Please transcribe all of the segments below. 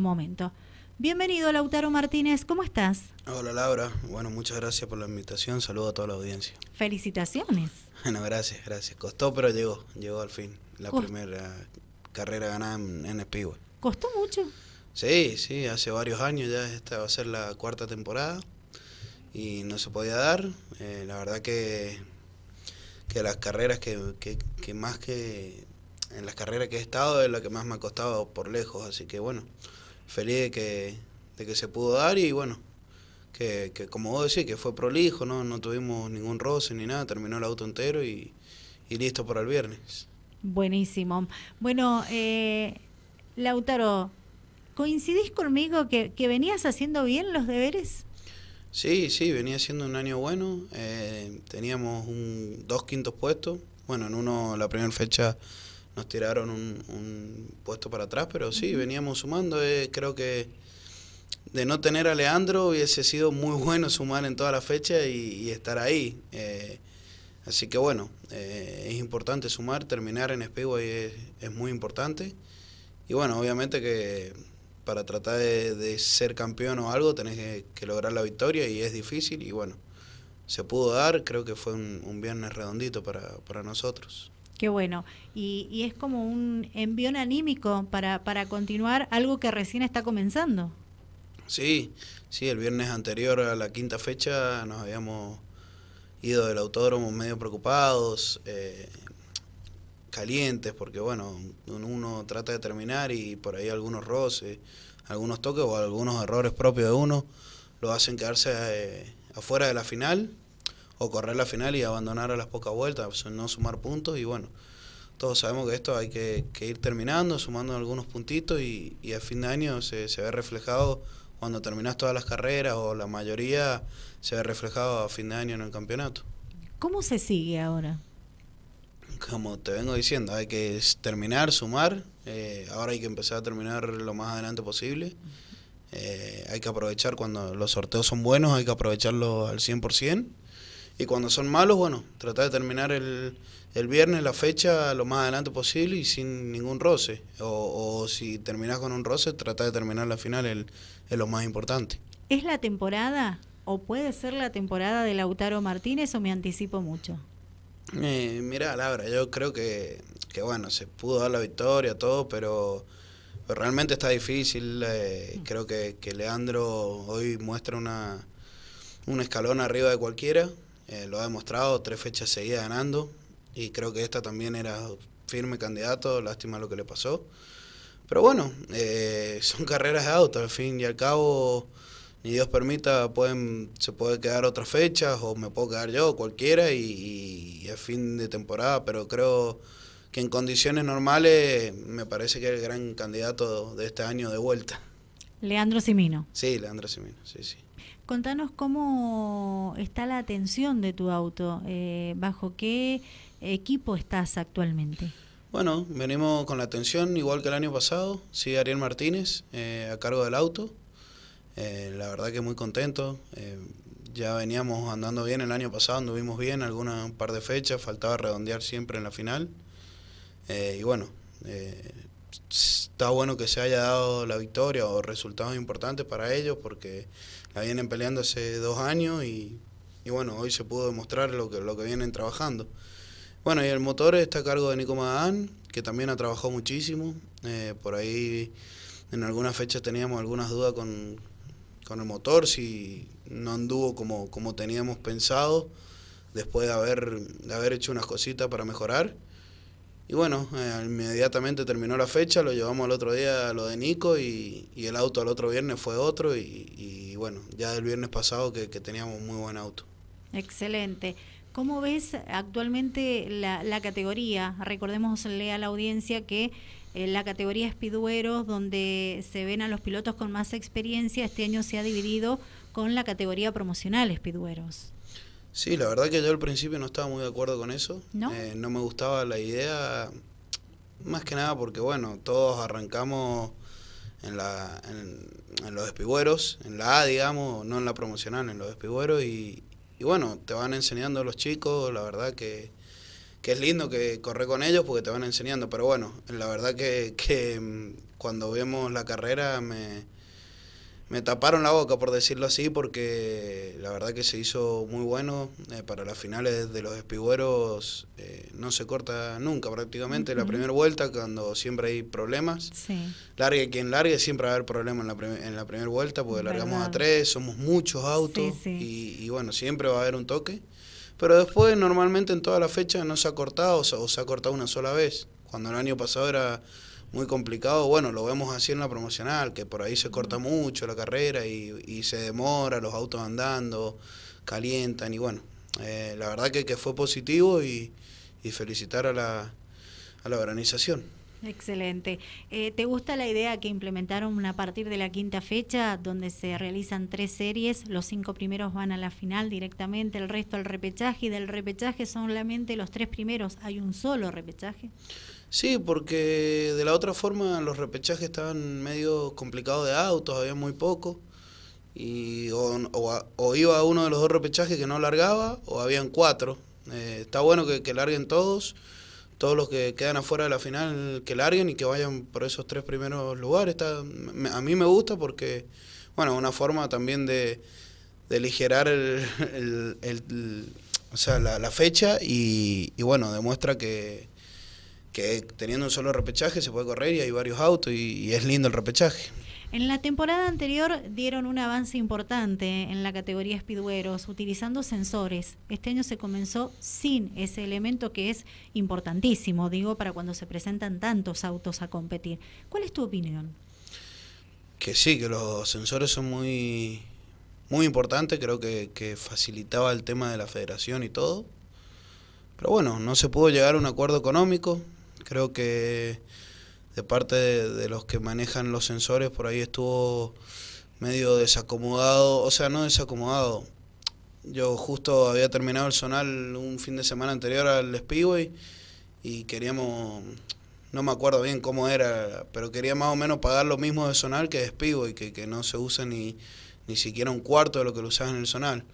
momento. Bienvenido, Lautaro Martínez, ¿cómo estás? Hola, Laura. Bueno, muchas gracias por la invitación. Saludo a toda la audiencia. Felicitaciones. Bueno, gracias, gracias. Costó, pero llegó, llegó al fin. La primera carrera ganada en, en ¿Costó mucho? Sí, sí, hace varios años ya. Esta va a ser la cuarta temporada y no se podía dar. Eh, la verdad que, que las carreras que, que, que más que. En las carreras que he estado es la que más me ha costado por lejos, así que bueno feliz de que, de que se pudo dar y bueno, que, como vos decís, que fue prolijo, ¿no? no tuvimos ningún roce ni nada, terminó el auto entero y, listo para el viernes. Buenísimo. Bueno, eh, Lautaro, ¿coincidís conmigo que, venías haciendo bien los deberes? Sí, sí, venía siendo un año bueno. Eh, teníamos un, dos quintos puestos. Bueno, en uno, la primera fecha nos tiraron un, puesto para atrás, pero sí, veníamos sumando. Eh, creo que de no tener a Leandro hubiese sido muy bueno sumar en toda la fecha y, estar ahí. Eh, así que bueno, eh, es importante sumar, terminar en Speedway es, es muy importante. Y bueno, obviamente que para tratar de, ser campeón o algo tenés que, lograr la victoria y es difícil y bueno, se pudo dar, creo que fue un, viernes redondito para, para nosotros. Qué bueno. Y, es como un envión anímico para, para continuar algo que recién está comenzando. Sí, sí, el viernes anterior a la quinta fecha nos habíamos ido del autódromo medio preocupados, eh, calientes, porque bueno, uno trata de terminar y por ahí algunos roces, algunos toques o algunos errores propios de uno lo hacen quedarse eh, afuera de la final o correr la final y abandonar a las pocas vueltas, no sumar puntos y bueno, todos sabemos que esto hay que, ir terminando, sumando algunos puntitos y, y a fin de año se, ve reflejado cuando terminas todas las carreras o la mayoría se ve reflejado a fin de año en el campeonato. ¿Cómo se sigue ahora? Como te vengo diciendo, hay que terminar, sumar, eh, ahora hay que empezar a terminar lo más adelante posible. Eh, hay que aprovechar cuando los sorteos son buenos, hay que aprovecharlo al 100%. Y cuando son malos, bueno, tratar de terminar el, viernes la fecha lo más adelante posible y sin ningún roce. O, o si terminas con un roce, tratar de terminar la final es el, el lo más importante. ¿Es la temporada o puede ser la temporada de Lautaro Martínez o me anticipo mucho? Eh, mira, Laura, yo creo que, que, bueno, se pudo dar la victoria, todo, pero, realmente está difícil. Eh, creo que, que Leandro hoy muestra una, un escalón arriba de cualquiera. Eh, lo ha demostrado, tres fechas seguidas ganando y creo que esta también era firme candidato, lástima lo que le pasó. Pero bueno, eh, son carreras de auto, al fin y al cabo, ni Dios permita, pueden, se puede quedar otras fechas o me puedo quedar yo, cualquiera, y, al fin de temporada, pero creo que en condiciones normales me parece que es el gran candidato de este año de vuelta. Leandro Simino. Sí, Leandro Simino, sí, sí. Contanos cómo está la atención de tu auto, eh, bajo qué equipo estás actualmente. Bueno, venimos con la atención igual que el año pasado, Sí, Ariel Martínez eh, a cargo del auto. Eh, la verdad que muy contento. ya veníamos andando bien el año pasado, anduvimos bien algunas par de fechas, faltaba redondear siempre en la final. y bueno, está bueno que se haya dado la victoria o resultados importantes para ellos porque la vienen peleando hace dos años y, y bueno, hoy se pudo demostrar lo que, lo que vienen trabajando. Bueno, y el motor está a cargo de Nico Madán, que también ha trabajado muchísimo. Eh, por ahí en algunas fechas teníamos algunas dudas con, con el motor, si no anduvo como, como teníamos pensado, después de haber, de haber hecho unas cositas para mejorar. Y bueno, eh, inmediatamente terminó la fecha, lo llevamos al otro día a lo de Nico y, y el auto al otro viernes fue otro y, bueno, ya del viernes pasado que, que, teníamos muy buen auto. Excelente. ¿Cómo ves actualmente la, la categoría? Recordémosle a la audiencia que eh, la categoría espidueros donde se ven a los pilotos con más experiencia, este año se ha dividido con la categoría promocional espidueros Sí, la verdad que yo al principio no estaba muy de acuerdo con eso. No. Eh, me gustaba la idea, más que nada porque, bueno, todos arrancamos en, la, en, los espigüeros, en la A, digamos, no en la promocional, en los espigüeros. Y, y bueno, te van enseñando los chicos, la verdad que, es lindo que corre con ellos porque te van enseñando. Pero bueno, la verdad que, que mm, cuando vemos la carrera me me taparon la boca, por decirlo así, porque la verdad que se hizo muy bueno. Eh, para las finales de los espigüeros eh, no se corta nunca prácticamente la primera vuelta, cuando siempre hay problemas. Largue quien largue, siempre va a haber problemas en la, en la primera vuelta, porque largamos a tres, somos muchos autos Y, y, bueno, siempre va a haber un toque. Pero después, normalmente en toda la fecha no se ha cortado o se, o se ha cortado una sola vez, cuando el año pasado era muy complicado. Bueno, lo vemos así en la promocional, que por ahí se corta mucho la carrera y, se demora, los autos andando, calientan y bueno, eh, la verdad que, que fue positivo y, y felicitar a la, organización. Excelente. Eh, ¿Te gusta la idea que implementaron a partir de la quinta fecha, donde se realizan tres series? Los cinco primeros van a la final directamente, el resto al repechaje y del repechaje solamente los tres primeros. ¿Hay un solo repechaje? Sí, porque de la otra forma los repechajes estaban medio complicados de autos, había muy poco. Y o, o, iba uno de los dos repechajes que no largaba, o habían cuatro. Eh, está bueno que, larguen todos, todos los que quedan afuera de la final que larguen y que vayan por esos tres primeros lugares. Está, a mí me gusta porque, bueno, una forma también de, de aligerar o sea, la, la, fecha y, y bueno, demuestra que que teniendo un solo repechaje se puede correr y hay varios autos y, es lindo el repechaje. En la temporada anterior dieron un avance importante en la categoría Speedweros utilizando sensores. Este año se comenzó sin ese elemento que es importantísimo, digo, para cuando se presentan tantos autos a competir. ¿Cuál es tu opinión? Que sí, que los sensores son muy, muy importantes, creo que facilitaba el tema de la federación y todo. Pero bueno, no se pudo llegar a un acuerdo económico, Creo que de parte de, los que manejan los sensores por ahí estuvo medio desacomodado, o sea, no desacomodado. Yo justo había terminado el Sonal un fin de semana anterior al Speedway y queríamos, no me acuerdo bien cómo era, pero quería más o menos pagar lo mismo de Sonal que de Speedway, que, que no se usa ni, ni siquiera un cuarto de lo que lo usas en el Sonal.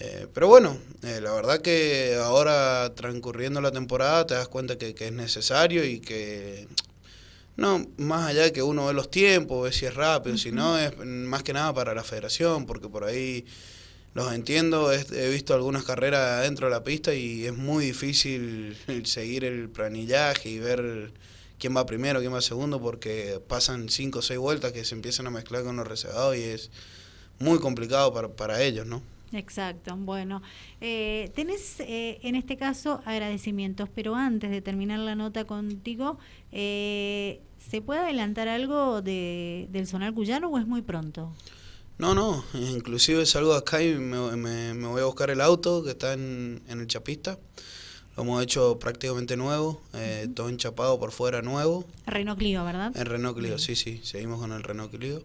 Eh, pero bueno, eh, la verdad que ahora transcurriendo la temporada te das cuenta que, que, es necesario y que, no, más allá de que uno ve los tiempos, ve si es rápido, si no, es más que nada para la federación, porque por ahí los entiendo, he visto algunas carreras dentro de la pista y es muy difícil seguir el planillaje y ver quién va primero, quién va segundo, porque pasan cinco o seis vueltas que se empiezan a mezclar con los reservados y es muy complicado para, para ellos, ¿no? Exacto, bueno, eh, tenés eh, en este caso agradecimientos, pero antes de terminar la nota contigo, eh, ¿se puede adelantar algo de, del sonar cuyano o es muy pronto? No, no, inclusive salgo acá y me, me, voy a buscar el auto que está en, el Chapista. Lo hemos hecho prácticamente nuevo, eh, todo enchapado por fuera nuevo. Renault Clio, ¿verdad? En Renault Clio, sí, sí, seguimos con el Renault Clio.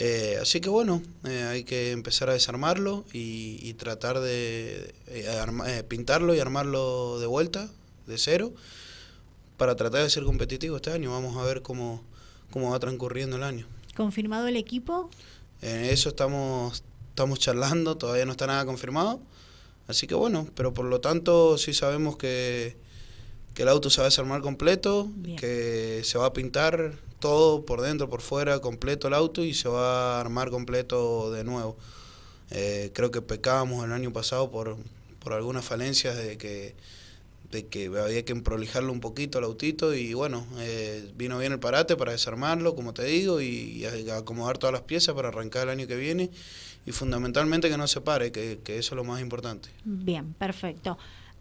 Eh, así que bueno, eh, hay que empezar a desarmarlo y, tratar de eh, pintarlo y armarlo de vuelta, de cero, para tratar de ser competitivo este año. Vamos a ver cómo, va transcurriendo el año. ¿Confirmado el equipo? En eso estamos, estamos charlando, todavía no está nada confirmado. Así que bueno, pero por lo tanto sí sabemos que que el auto se va a desarmar completo, que se va a pintar todo por dentro, por fuera, completo el auto y se va a armar completo de nuevo. Eh, creo que pecábamos el año pasado por, por algunas falencias de que, de que había que prolijarlo un poquito el autito y bueno, eh, vino bien el parate para desarmarlo, como te digo, y, y, acomodar todas las piezas para arrancar el año que viene y fundamentalmente que no se pare, que, que eso es lo más importante. Bien, perfecto.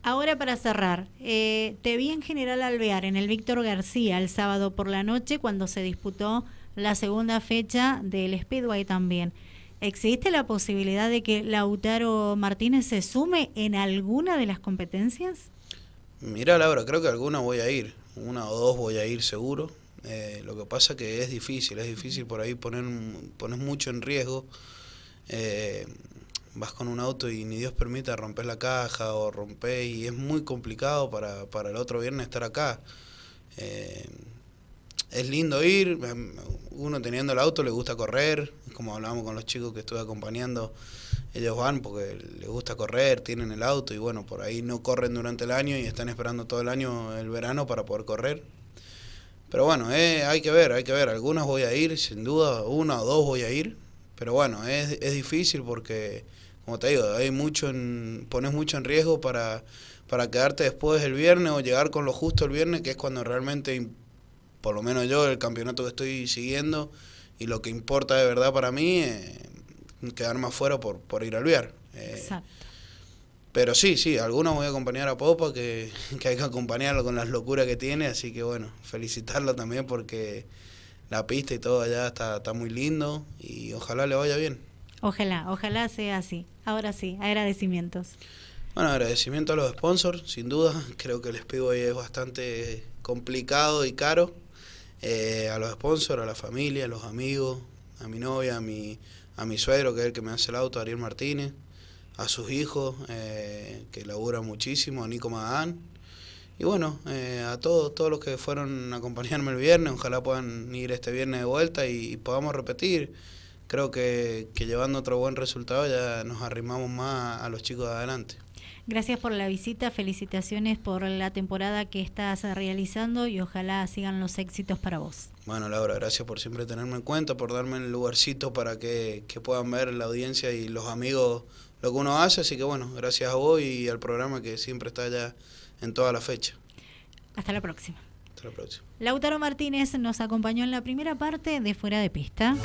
Ahora para cerrar, eh, te vi en General Alvear en el Víctor García el sábado por la noche cuando se disputó la segunda fecha del Speedway también. ¿Existe la posibilidad de que Lautaro Martínez se sume en alguna de las competencias? Mira, Laura, creo que alguna voy a ir, una o dos voy a ir seguro. Eh, lo que pasa que es difícil, es difícil por ahí poner, poner mucho en riesgo. Eh, vas con un auto y ni Dios permita romper la caja o romper... y es muy complicado para, el otro viernes estar acá. Eh, es lindo ir, em, uno teniendo el auto le gusta correr, como hablamos con los chicos que estuve acompañando, ellos van porque les gusta correr, tienen el auto y bueno, por ahí no corren durante el año y están esperando todo el año el verano para poder correr. Pero bueno, eh, hay que ver, hay que ver, algunas voy a ir, sin duda, una o dos voy a ir, pero bueno, es, es difícil porque como te digo, hay mucho pones mucho en riesgo para, quedarte después el viernes o llegar con lo justo el viernes, que es cuando realmente, por lo menos yo, el campeonato que estoy siguiendo y lo que importa de verdad para mí, quedar eh, quedarme afuera por, ir al viernes. Eh, Exacto. Pero sí, sí, algunos voy a acompañar a Popa, que, hay que acompañarlo con las locuras que tiene, así que bueno, felicitarlo también porque la pista y todo allá está muy lindo y ojalá le vaya bien. Ojalá, ojalá sea así. Ahora sí, agradecimientos. Bueno, agradecimiento a los sponsors, sin duda. Creo que el espigo es bastante complicado y caro. Eh, a los sponsors, a la familia, a los amigos, a mi novia, a mi, a mi suegro, que es el que me hace el auto, Ariel Martínez, a sus hijos, eh, que laburan muchísimo, a Nico Magán. Y bueno, eh, a todos, todos los que fueron a acompañarme el viernes, ojalá puedan ir este viernes de vuelta y podamos repetir creo que, llevando otro buen resultado ya nos arrimamos más a, los chicos de adelante. Gracias por la visita, felicitaciones por la temporada que estás realizando y ojalá sigan los éxitos para vos. Bueno, Laura, gracias por siempre tenerme en cuenta, por darme el lugarcito para que, que puedan ver la audiencia y los amigos lo que uno hace. Así que bueno, gracias a vos y al programa que siempre está allá en toda la fecha. Hasta la próxima. Hasta la próxima. Lautaro Martínez nos acompañó en la primera parte de Fuera de Pista.